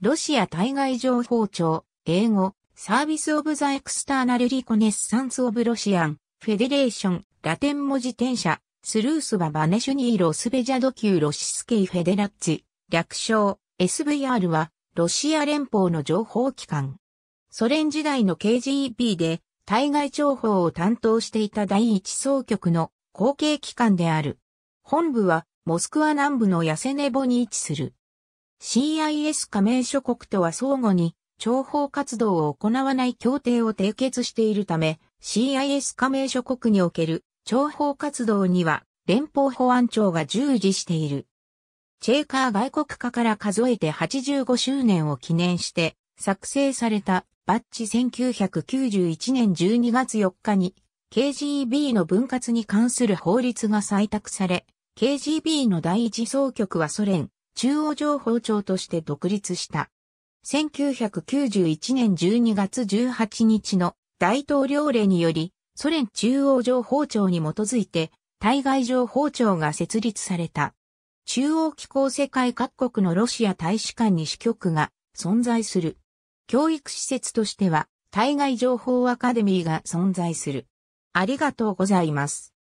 ロシア対外情報庁、英語、サービスオブザエクスターナルリコネッサンスオブロシアン、フェデレーション、ラテン文字転写、スルースババネシュニーロスベジャドキューロシスケイフェデラッチ、略称、SVR は、ロシア連邦の情報機関。ソ連時代の KGB で、対外情報を担当していた第一総局の後継機関である。本部は、モスクワ南部のヤセネボに位置する。CIS 加盟諸国とは相互に諜報活動を行わない協定を締結しているため、CIS 加盟諸国における諜報活動には連邦保安庁が従事している。チェーカー外国化から数えて85周年を記念して作成されたバッジ1991年12月4日に KGB の分割に関する法律が採択され、KGB の第一総局はソ連、中央情報庁として独立した。1991年12月18日の大統領令により、ソ連中央情報庁に基づいて、対外情報庁が設立された。中央機構世界各国のロシア大使館に支局が存在する。教育施設としては、対外情報アカデミーが存在する。ありがとうございます。